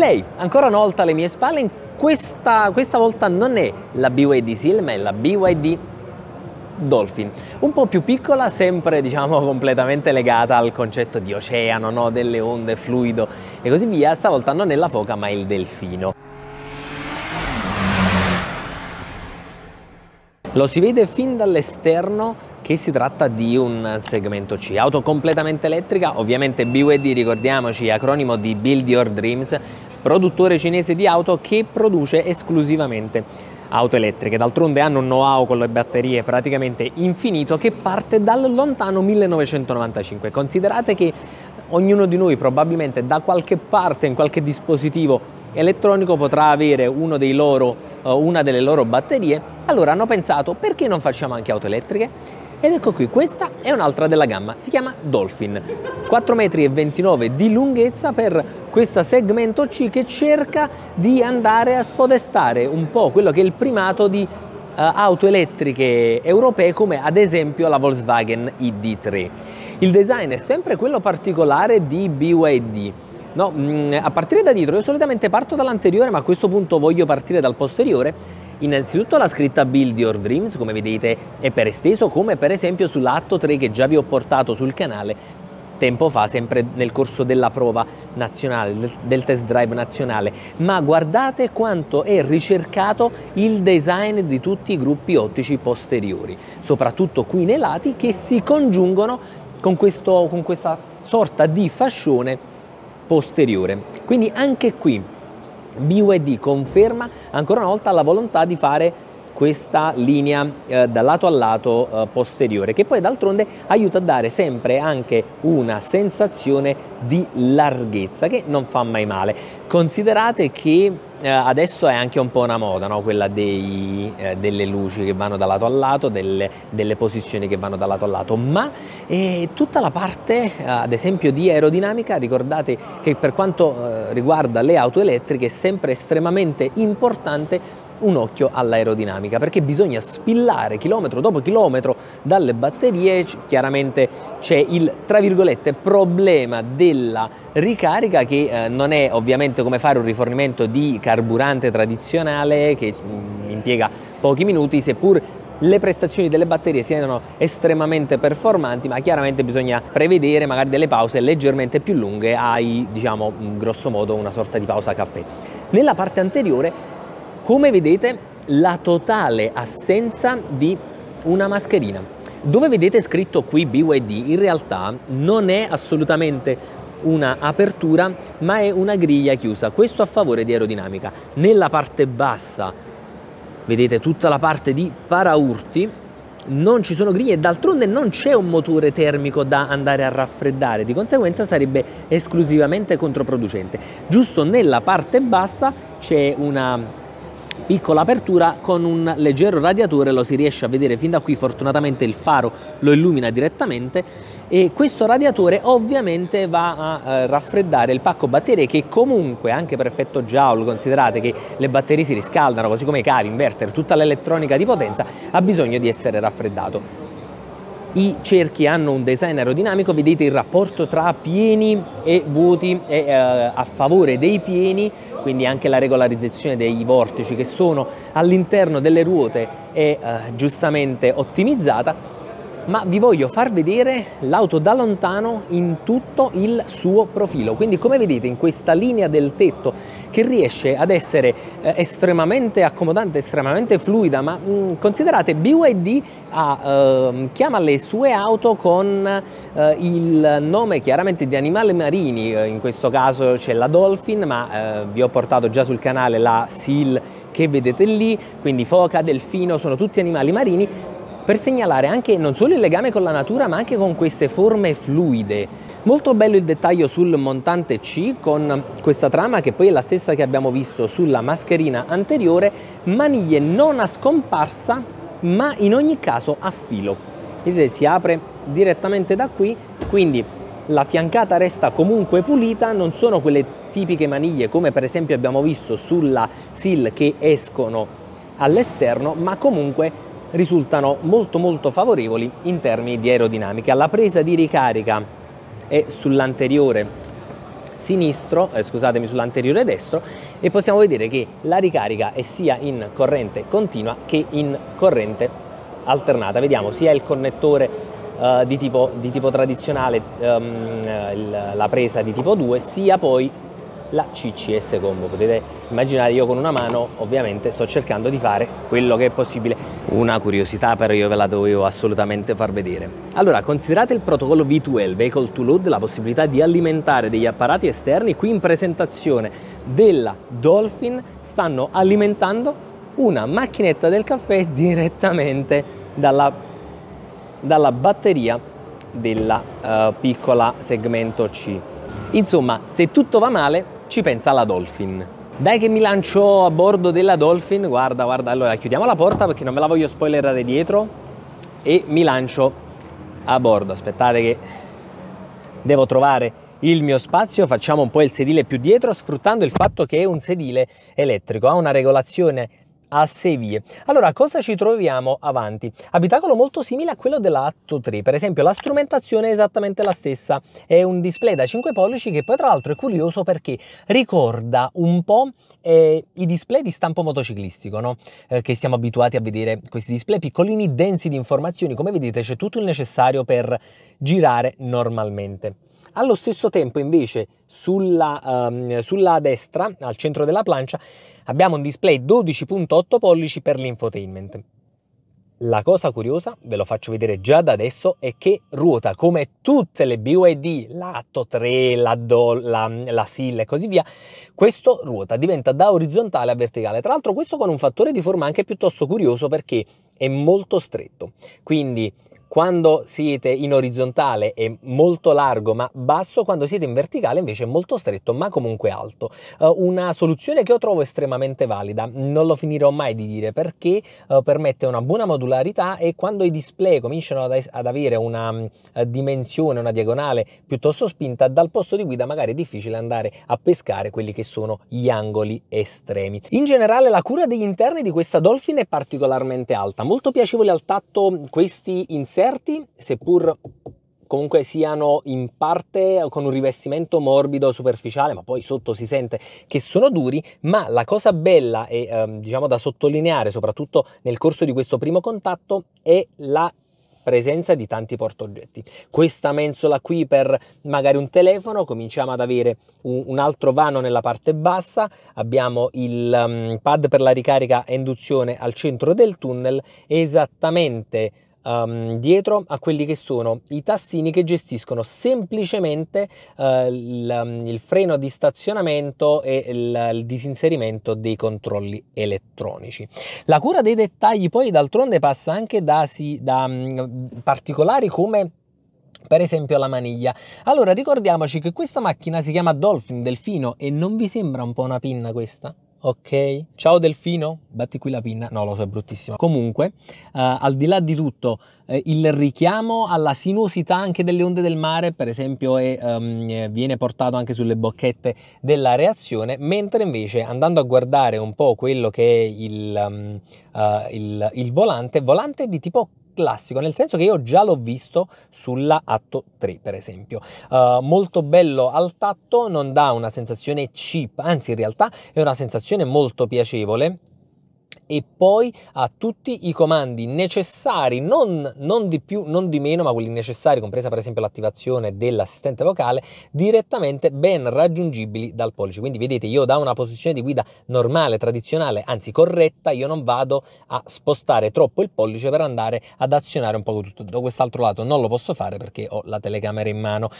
Lei, ancora una volta alle mie spalle, questa, questa volta non è la BYD Seal, ma è la BYD Dolphin, un po' più piccola, sempre diciamo completamente legata al concetto di oceano, no? delle onde, fluido e così via, stavolta non è la foca ma il delfino. Lo si vede fin dall'esterno che si tratta di un segmento C, auto completamente elettrica, ovviamente BYD ricordiamoci, acronimo di Build Your Dreams, produttore cinese di auto che produce esclusivamente auto elettriche. D'altronde hanno un know-how con le batterie praticamente infinito che parte dal lontano 1995. Considerate che ognuno di noi probabilmente da qualche parte in qualche dispositivo elettronico potrà avere loro, eh, una delle loro batterie, allora hanno pensato perché non facciamo anche auto elettriche? Ed ecco qui, questa è un'altra della gamma, si chiama Dolphin. 4,29 m di lunghezza per questo segmento C che cerca di andare a spodestare un po' quello che è il primato di uh, auto elettriche europee come ad esempio la Volkswagen ID3. Il design è sempre quello particolare di BYD No, mm, a partire da dietro, io solitamente parto dall'anteriore, ma a questo punto voglio partire dal posteriore. Innanzitutto la scritta Build Your Dreams, come vedete, è per esteso, come per esempio sull'atto 3 che già vi ho portato sul canale tempo fa, sempre nel corso della prova nazionale, del test drive nazionale. Ma guardate quanto è ricercato il design di tutti i gruppi ottici posteriori, soprattutto qui nei lati, che si congiungono con, questo, con questa sorta di fascione posteriore. Quindi anche qui BUED conferma ancora una volta la volontà di fare questa linea eh, da lato a lato eh, posteriore che poi d'altronde aiuta a dare sempre anche una sensazione di larghezza che non fa mai male. Considerate che eh, adesso è anche un po' una moda, no? quella dei, eh, delle luci che vanno da lato a lato, delle, delle, posizioni che vanno da lato a lato, ma eh, tutta la parte, eh, ad esempio, di aerodinamica, ricordate che per quanto eh, riguarda le auto elettriche è sempre estremamente importante un occhio all'aerodinamica perché bisogna spillare chilometro dopo chilometro dalle batterie, chiaramente c'è il tra virgolette problema della ricarica che eh, non è ovviamente come fare un rifornimento di carburante tradizionale che mh, mm, impiega pochi minuti seppur le prestazioni delle batterie siano estremamente performanti, ma chiaramente bisogna prevedere magari delle pause leggermente più lunghe, hai diciamo mm, grosso modo una sorta di pausa caffè. Nella parte anteriore come vedete la totale assenza di una mascherina. Dove vedete scritto qui BYD in realtà non è assolutamente una apertura ma è una griglia chiusa, questo a favore di aerodinamica. Nella parte bassa vedete tutta la parte di paraurti, non ci sono griglie d'altronde non c'è un motore termico da andare a raffreddare, di conseguenza sarebbe esclusivamente controproducente. Giusto nella parte bassa c'è una piccola apertura con un leggero radiatore lo si riesce a vedere fin da qui fortunatamente il faro lo illumina direttamente e questo radiatore ovviamente va a eh, raffreddare il pacco batterie che comunque anche per effetto Joule considerate che le batterie si riscaldano così come i cavi, inverter, tutta l'elettronica di potenza ha bisogno di essere raffreddato i cerchi hanno un design aerodinamico, vedete il rapporto tra pieni e vuoti è eh, a favore dei pieni, quindi anche la regolarizzazione dei vortici che sono all'interno delle ruote è eh, giustamente ottimizzata, ma vi voglio far vedere l'auto da lontano in tutto il suo profilo. Quindi come vedete in questa linea del tetto che riesce ad essere eh, estremamente accomodante, estremamente fluida, ma mh, mm, considerate BYD ha, eh, chiama le sue auto con eh, il nome chiaramente di animali marini, eh, in questo caso c'è la Dolphin, ma eh, vi ho portato già sul canale la Seal che vedete lì, quindi foca, delfino, sono tutti animali marini, per segnalare anche non solo il legame con la natura ma anche con queste forme fluide. Molto bello il dettaglio sul montante C con questa trama che poi è la stessa che abbiamo visto sulla mascherina anteriore, maniglie non a scomparsa ma in ogni caso a filo. Vedete si apre direttamente da qui, quindi la fiancata resta comunque pulita, non sono quelle tipiche maniglie come per esempio abbiamo visto sulla SIL che escono all'esterno, ma comunque risultano molto molto favorevoli in termini di aerodinamica. La presa di ricarica è sull'anteriore sinistro, eh, scusatemi, sull'anteriore destro e possiamo vedere che la ricarica è sia in corrente continua che in corrente alternata. Vediamo sia il connettore eh, di, tipo, di, tipo, tradizionale, ehm, la presa di tipo 2, sia poi la CCS Combo. Potete immaginare io con una mano ovviamente sto cercando di fare quello che è possibile. Una curiosità però io ve la dovevo assolutamente far vedere. Allora considerate il protocollo V2L, Vehicle to Load, la possibilità di alimentare degli apparati esterni. Qui in presentazione della Dolphin stanno alimentando una macchinetta del caffè direttamente dalla, dalla batteria della uh, piccola segmento C. Insomma, se tutto va male, ci pensa la Dolphin. Dai che mi lancio a bordo della Dolphin, guarda, guarda, allora chiudiamo la porta perché non me la voglio spoilerare dietro e mi lancio a bordo. Aspettate che devo trovare il mio spazio, facciamo un po' il sedile più dietro sfruttando il fatto che è un sedile elettrico, ha una regolazione a sei Allora, cosa ci troviamo avanti? Abitacolo molto simile a quello dell'Atto 3, per esempio la strumentazione è esattamente la stessa, è un display da 5 pollici che poi tra l'altro è curioso perché ricorda un po' eh, i display di stampo motociclistico, no? eh, che siamo abituati a vedere questi display piccolini, densi di informazioni, come vedete c'è tutto il necessario per girare normalmente. Allo stesso tempo invece sulla, um, sulla, destra, al centro della plancia, abbiamo un display 12.8 pollici per l'infotainment. La cosa curiosa, ve lo faccio vedere già da adesso, è che ruota come tutte le BYD, la Atto 3, la, la, la SIL e così via, questo ruota, diventa da orizzontale a verticale. Tra l'altro questo con un fattore di forma anche piuttosto curioso perché è molto stretto, quindi quando siete in orizzontale è molto largo ma basso, quando siete in verticale invece è molto stretto ma comunque alto. Uh, una soluzione che io trovo estremamente valida, non lo finirò mai di dire perché uh, permette una buona modularità e quando i display cominciano ad, ad avere una uh, dimensione, una diagonale piuttosto spinta, dal posto di guida magari è difficile andare a pescare quelli che sono gli angoli estremi. In generale la cura degli interni di questa Dolphin è particolarmente alta, molto piacevole al tatto questi inserti inferti, seppur comunque siano in parte con un rivestimento morbido superficiale, ma poi sotto si sente che sono duri, ma la cosa bella e ehm, diciamo da sottolineare soprattutto nel corso di questo primo contatto è la presenza di tanti portaoggetti. Questa mensola qui per magari un telefono, cominciamo ad avere un, un altro vano nella parte bassa, abbiamo il um, pad per la ricarica e induzione al centro del tunnel, esattamente um, dietro a quelli che sono i tastini che gestiscono semplicemente uh, eh, il, mm, il, freno di stazionamento e il, il disinserimento dei controlli elettronici. La cura dei dettagli poi d'altronde passa anche da, sì, da um, particolari come per esempio la maniglia. Allora ricordiamoci che questa macchina si chiama Dolphin, Delfino e non vi sembra un po' una pinna questa? ok? Ciao delfino, batti qui la pinna. No, lo so, è bruttissimo. Comunque, eh, al di là di tutto, eh, il richiamo alla sinuosità anche delle onde del mare, per esempio, è, um, viene portato anche sulle bocchette della reazione, mentre invece andando a guardare un po' quello che è il, um, uh, il, il volante, volante di tipo classico, nel senso che io già l'ho visto sulla Atto 3 per esempio. Uh, molto bello al tatto, non dà una sensazione cheap, anzi in realtà è una sensazione molto piacevole e poi a tutti i comandi necessari, non, non, di più, non di meno, ma quelli necessari, compresa per esempio l'attivazione dell'assistente vocale, direttamente ben raggiungibili dal pollice. Quindi vedete, io da una posizione di guida normale, tradizionale, anzi corretta, io non vado a spostare troppo il pollice per andare ad azionare un po' tutto. Da quest'altro lato non lo posso fare perché ho la telecamera in mano.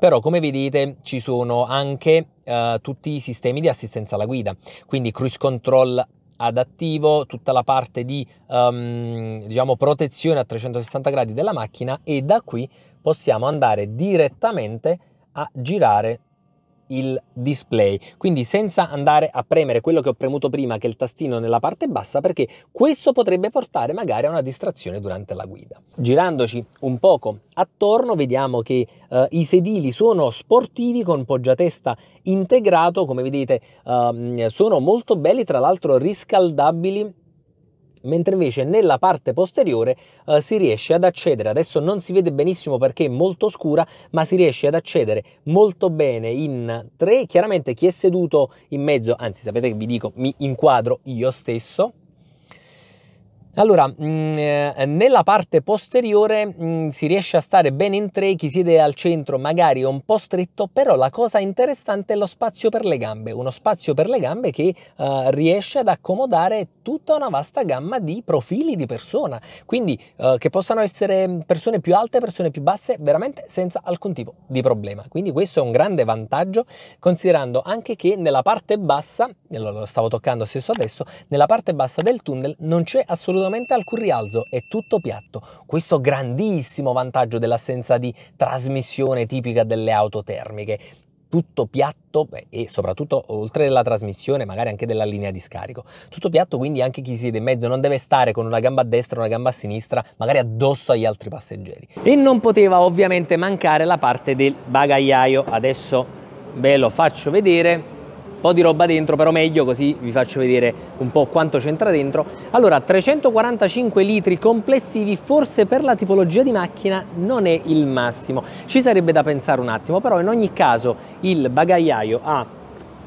Però come vedete ci sono anche Uh, tutti i sistemi di assistenza alla guida, quindi cruise control adattivo, tutta la parte di um, diciamo, protezione a 360 gradi della macchina e da qui possiamo andare direttamente a girare il display, quindi senza andare a premere quello che ho premuto prima che è il tastino nella parte bassa perché questo potrebbe portare magari a una distrazione durante la guida. Girandoci un poco attorno vediamo che eh, i sedili sono sportivi con poggiatesta integrato, come vedete eh, sono molto belli, tra l'altro riscaldabili mentre invece nella parte posteriore eh, si riesce ad accedere, adesso non si vede benissimo perché è molto scura, ma si riesce ad accedere molto bene in tre, chiaramente chi è seduto in mezzo, anzi sapete che vi dico, mi inquadro io stesso, allora, mm, eh, nella parte posteriore mm, si riesce a stare bene in tre, chi siede al centro magari è un po' stretto, però la cosa interessante è lo spazio per le gambe, uno spazio per le gambe che eh, riesce ad accomodare tutta una vasta gamma di profili di persona, quindi eh, che possano essere persone più alte, persone più basse, veramente senza alcun tipo di problema. Quindi questo è un grande vantaggio, considerando anche che nella parte bassa, lo stavo toccando stesso adesso, nella parte bassa del tunnel non c'è assolutamente solamente al currialzo, è tutto piatto. Questo grandissimo vantaggio dell'assenza di trasmissione tipica delle auto termiche tutto piatto beh, e soprattutto oltre alla trasmissione magari anche della linea di scarico. Tutto piatto quindi anche chi siede in mezzo non deve stare con una gamba a destra e una gamba a sinistra magari addosso agli altri passeggeri. E non poteva ovviamente mancare la parte del bagagliaio. Adesso ve lo faccio vedere po' di roba dentro, però meglio così vi faccio vedere un po' quanto c'entra dentro. Allora, 345 litri complessivi forse per la tipologia di macchina non è il massimo. Ci sarebbe da pensare un attimo, però in ogni caso il bagagliaio ha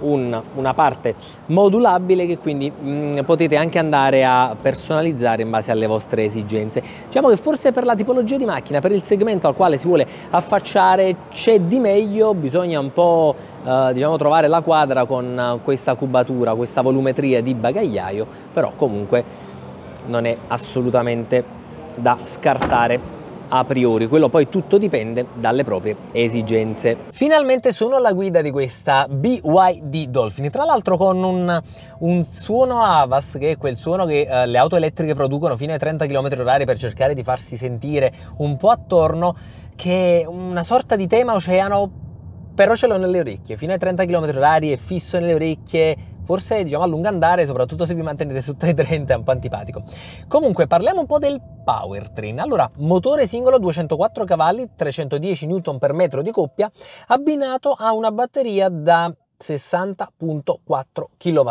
un, una parte modulabile che quindi mh, mm, potete anche andare a personalizzare in base alle vostre esigenze. Diciamo che forse per la tipologia di macchina, per il segmento al quale si vuole affacciare c'è di meglio, bisogna un po' eh, diciamo, trovare la quadra con eh, questa cubatura, questa volumetria di bagagliaio, però comunque non è assolutamente da scartare a priori, quello poi tutto dipende dalle proprie esigenze. Finalmente sono alla guida di questa BYD Dolphin, tra l'altro con un, un suono Avas che è quel suono che eh, le auto elettriche producono fino ai 30 km/h per cercare di farsi sentire un po' attorno, che è una sorta di tema oceano però ce l'ho nelle orecchie, fino ai 30 km/h è fisso nelle orecchie, Forse diciamo a lungo andare, soprattutto se vi mantenete sotto i 30, è un po' antipatico. Comunque parliamo un po' del powertrain. Allora, motore singolo 204 cavalli, 310 Nm per metro di coppia, abbinato a una batteria da 60.4 kWh.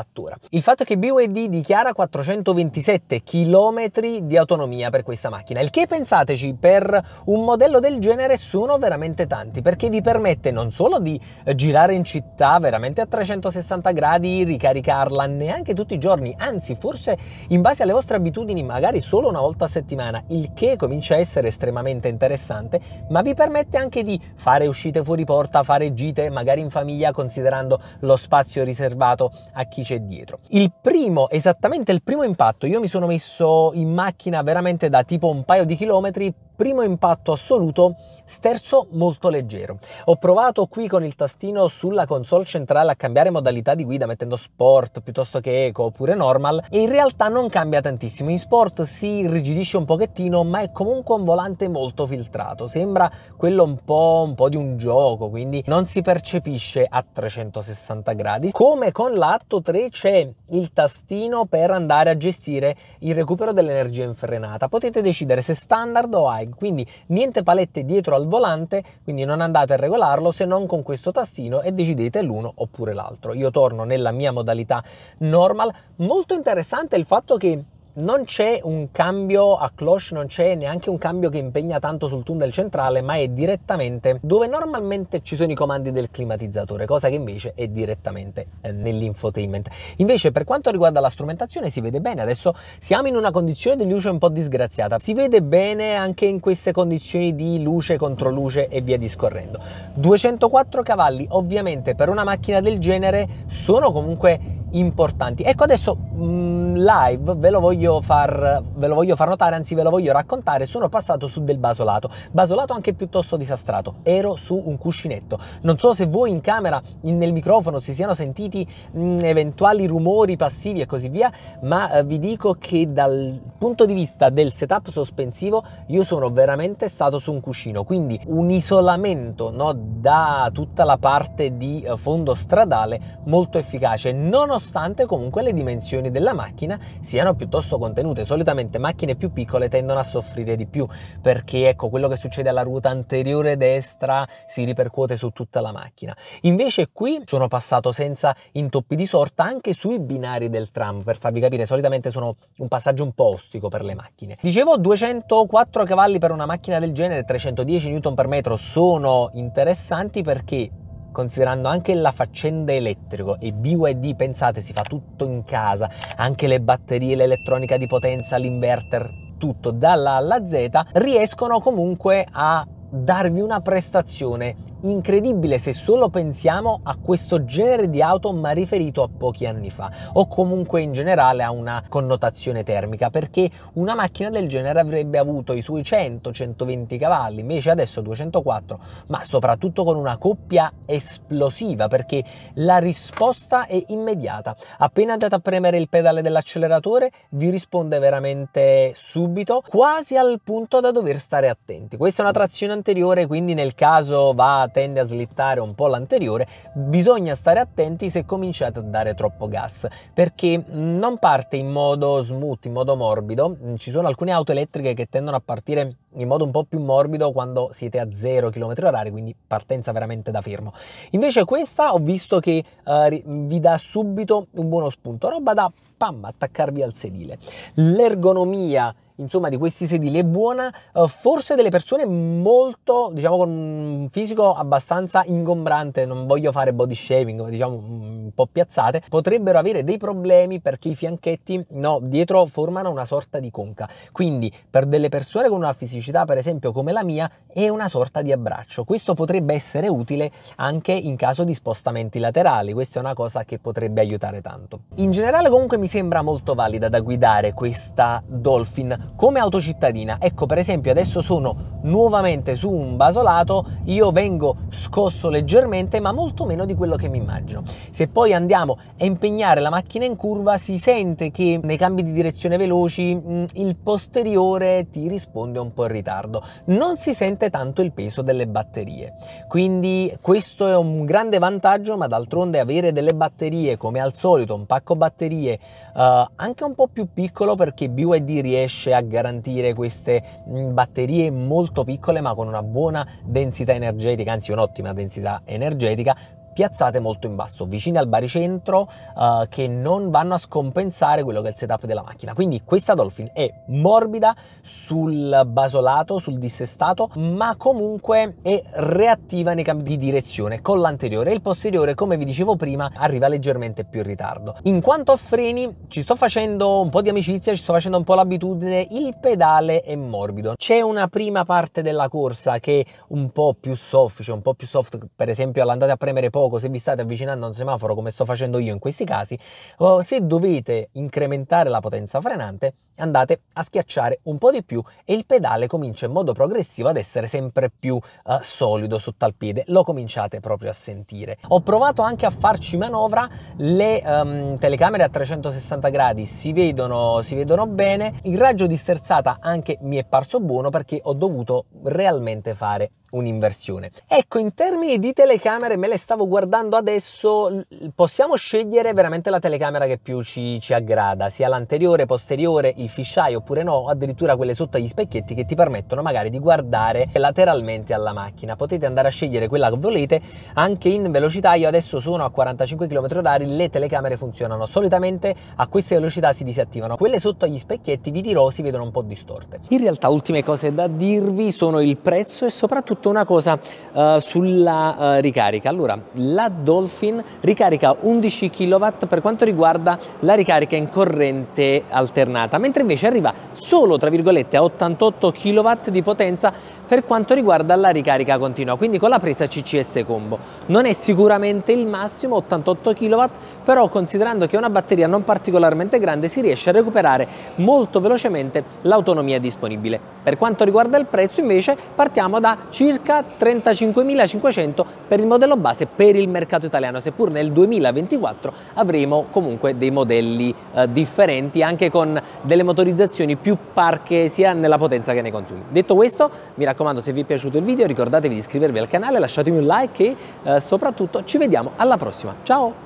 Il fatto è che BYD dichiara 427 km di autonomia per questa macchina, il che pensateci per un modello del genere sono veramente tanti, perché vi permette non solo di eh, girare in città veramente a 360 gradi, ricaricarla neanche tutti i giorni, anzi forse in base alle vostre abitudini magari solo una volta a settimana, il che comincia a essere estremamente interessante, ma vi permette anche di fare uscite fuori porta, fare gite magari in famiglia considerando dando lo spazio riservato a chi c'è dietro. Il primo, esattamente il primo impatto, io mi sono messo in macchina veramente da tipo un paio di chilometri primo impatto assoluto sterzo molto leggero. Ho provato qui con il tastino sulla console centrale a cambiare modalità di guida mettendo sport piuttosto che eco oppure normal e in realtà non cambia tantissimo. In sport si irrigidisce un pochettino ma è comunque un volante molto filtrato, sembra quello un po', un po' di un gioco quindi non si percepisce a 360 gradi. Come con l'atto 3 c'è il tastino per andare a gestire il recupero dell'energia infrenata. Potete decidere se standard o high bike, quindi niente palette dietro al volante, quindi non andate a regolarlo se non con questo tastino e decidete l'uno oppure l'altro. Io torno nella mia modalità normal, molto interessante il fatto che non c'è un cambio a cloche, non c'è neanche un cambio che impegna tanto sul tunnel centrale, ma è direttamente dove normalmente ci sono i comandi del climatizzatore, cosa che invece è direttamente eh, nell'infotainment. Invece per quanto riguarda la strumentazione si vede bene, adesso siamo in una condizione di luce un po' disgraziata, si vede bene anche in queste condizioni di luce contro luce e via discorrendo. 204 cavalli ovviamente per una macchina del genere sono comunque importanti. Ecco adesso mh, mm, live ve lo, voglio far, ve lo voglio far notare, anzi ve lo voglio raccontare, sono passato su del basolato, basolato anche piuttosto disastrato, ero su un cuscinetto, non so se voi in camera, nel microfono si siano sentiti mh, mm, eventuali rumori passivi e così via, ma eh, vi dico che dal punto di vista del setup sospensivo io sono veramente stato su un cuscino, quindi un isolamento no, da tutta la parte di eh, fondo stradale molto efficace, nonostante nonostante comunque le dimensioni della macchina siano piuttosto contenute. Solitamente macchine più piccole tendono a soffrire di più perché ecco quello che succede alla ruota anteriore destra si ripercuote su tutta la macchina. Invece qui sono passato senza intoppi di sorta anche sui binari del tram, per farvi capire, solitamente sono un passaggio un po' ostico per le macchine. Dicevo 204 cavalli per una macchina del genere, 310 Nm sono interessanti perché considerando anche la faccenda elettrico e BYD, pensate, si fa tutto in casa, anche le batterie, l'elettronica di potenza, l'inverter, tutto dalla A alla Z, riescono comunque a darvi una prestazione incredibile se solo pensiamo a questo genere di auto ma riferito a pochi anni fa o comunque in generale a una connotazione termica perché una macchina del genere avrebbe avuto i suoi 100-120 cavalli invece adesso 204 ma soprattutto con una coppia esplosiva perché la risposta è immediata appena andate a premere il pedale dell'acceleratore vi risponde veramente subito quasi al punto da dover stare attenti questa è una trazione anteriore quindi nel caso va tende a slittare un po' l'anteriore, bisogna stare attenti se cominciate a dare troppo gas, perché non parte in modo smooth, in modo morbido. Ci sono alcune auto elettriche che tendono a partire in modo un po' più morbido quando siete a 0 km h quindi partenza veramente da fermo. Invece questa ho visto che eh, vi dà subito un buono spunto, roba da pam attaccarvi al sedile. L'ergonomia insomma, di questi sedili è buona eh, forse delle persone molto, diciamo, con un fisico abbastanza ingombrante, non voglio fare body shaving, diciamo mm, un po' piazzate, potrebbero avere dei problemi perché i fianchetti, no, dietro formano una sorta di conca. Quindi, per delle persone con una fisicità, per esempio, come la mia, è una sorta di abbraccio. Questo potrebbe essere utile anche in caso di spostamenti laterali, questa è una cosa che potrebbe aiutare tanto. In generale comunque mi sembra molto valida da guidare questa Dolphin come autocittadina. Ecco, per esempio, adesso sono nuovamente su un basolato io vengo scosso leggermente ma molto meno di quello che mi immagino. Se poi andiamo a impegnare la macchina in curva si sente che nei cambi di direzione veloci mm, il posteriore ti risponde un po' in ritardo. Non si sente tanto il peso delle batterie. Quindi questo è un grande vantaggio ma d'altronde avere delle batterie come al solito un pacco batterie eh, anche un po' più piccolo perché BYD riesce a garantire queste mm, batterie molto molto piccole ma con una buona densità energetica, anzi un'ottima densità energetica, piazzate molto in basso, vicine al baricentro, uh, che non vanno a scompensare quello che è il setup della macchina. Quindi questa Dolphin è morbida sul basolato, sul dissestato, ma comunque è reattiva nei cambi di direzione con l'anteriore e il posteriore, come vi dicevo prima, arriva leggermente più in ritardo. In quanto a freni, ci sto facendo un po' di amicizia, ci sto facendo un po' l'abitudine, il pedale è morbido. C'è una prima parte della corsa che è un po' più soffice, cioè un po' più soft, per esempio all'andata a premere poco fuoco, se vi state avvicinando a un semaforo come sto facendo io in questi casi, oh, se dovete incrementare la potenza frenante andate a schiacciare un po' di più e il pedale comincia in modo progressivo ad essere sempre più uh, solido sotto al piede, lo cominciate proprio a sentire. Ho provato anche a farci manovra, le um, telecamere a 360 gradi si vedono, si vedono bene, il raggio di sterzata anche mi è parso buono perché ho dovuto realmente fare un'inversione. Ecco, in termini di telecamere me le stavo guardando guardando adesso possiamo scegliere veramente la telecamera che più ci, ci aggrada, sia l'anteriore, posteriore, il fisheye oppure no, addirittura quelle sotto agli specchietti che ti permettono magari di guardare lateralmente alla macchina. Potete andare a scegliere quella che volete anche in velocità. Io adesso sono a 45 km/h, le telecamere funzionano. Solitamente a queste velocità si disattivano. Quelle sotto agli specchietti vi dirò si vedono un po' distorte. In realtà ultime cose da dirvi sono il prezzo e soprattutto una cosa uh, sulla uh, ricarica. Allora, la Dolphin ricarica 11 kW per quanto riguarda la ricarica in corrente alternata, mentre invece arriva solo tra virgolette a 88 kW di potenza per quanto riguarda la ricarica continua, quindi con la presa CCS combo. Non è sicuramente il massimo 88 kW, però considerando che è una batteria non particolarmente grande si riesce a recuperare molto velocemente l'autonomia disponibile. Per quanto riguarda il prezzo invece partiamo da circa 35.500 per il modello base per per il mercato italiano, seppur nel 2024 avremo comunque dei modelli eh, differenti anche con delle motorizzazioni più parche sia nella potenza che nei consumi. Detto questo, mi raccomando se vi è piaciuto il video ricordatevi di iscrivervi al canale, lasciatemi un like e eh, soprattutto ci vediamo alla prossima. Ciao!